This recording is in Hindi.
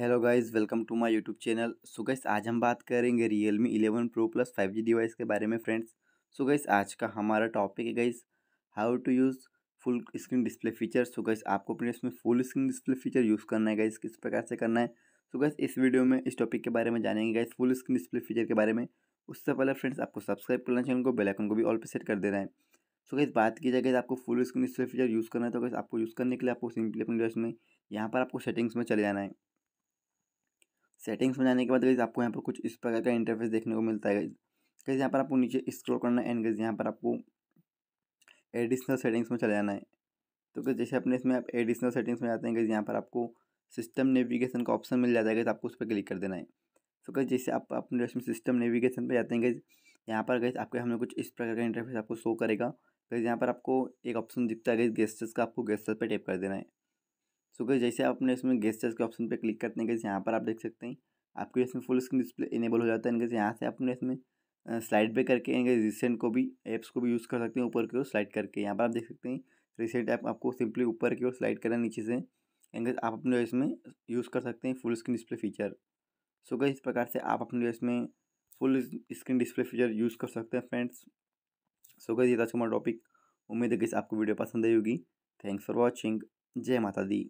hello guys welcome to my YouTube channel so guys आज हम बात करेंगे Realme eleven pro plus five G device के बारे में फ्रेंड्स सो गाइस आज का हमारा टॉपिक है guys how to use full screen display feature so guys आपको अपने इसमें full screen display feature use करना है गाइस किस प्रकार से करना है सो so गाइस इस वीडियो में इस टॉपिक के बारे में जानेंगे guys full screen display feature के बारे में उससे पहले फ्रेंड्स आपको सब्सक्राइब करना चैनल को बेलाइकन को भी ऑल पर सेट कर देना है सो गाइस बात की जाए गाइस आपको full screen display feature use करना है तो गाइस आपको यूज़ करने के लिए आपको सिंपली अपने डिवाइस में यहाँ पर आपको सेटिंग्स में चले जाना है सेटिंग्स में जाने के बाद गई आपको यहाँ पर कुछ इस प्रकार का इंटरफेस देखने को मिलता है कैसे यहाँ पर आपको नीचे स्क्रॉल करना है एंड गई यहाँ पर आपको एडिशनल सेटिंग्स में चले जाना है तो कैसे जैसे अपने इसमें आप एडिशनल सेटिंग्स में जाते हैं कैसे यहाँ पर आपको सिस्टम नेविगेशन का ऑप्शन मिल जाता है गई आपको उस पर क्लिक कर देना है तो कैसे जैसे आप अपने सिस्टम नेविगेशन पर जाते हैं कैसे यहाँ पर गए आपके हमने कुछ इस प्रकार का इंटरफेस आपको शो करेगा कैसे यहाँ पर आपको एक ऑप्शन दिखता है गई गेस्टर्स का आपको गेस्टर्स पर टेप कर देना है सो गई जैसे आप अपने इसमें गेस्ट के ऑप्शन पर क्लिक करते हैं कैसे यहाँ पर आप देख सकते हैं आपके इसमें फुल स्क्रीन डिस्प्ले इनेबल हो जाता है इनके यहाँ से अपने इसमें स्लाइड पे करके इनके रिसेंट को भी ऐप्स को भी यूज़ कर सकते हैं ऊपर की ओर स्लाइड करके यहाँ पर आप देख सकते हैं रिसेंट ऐप आपको सिंपली ऊपर की ओर स्लाइड करना नीचे से इनके आप अपने इसमें यूज़ कर सकते हैं full screen display feature so guys इस प्रकार से आप अपने इसमें full screen display feature use कर सकते हैं फ्रेंड्स सो गई ये था टॉपिक उम्मीद है कि आपको वीडियो पसंद आई होगी थैंक्स फॉर वॉचिंग जय माता दी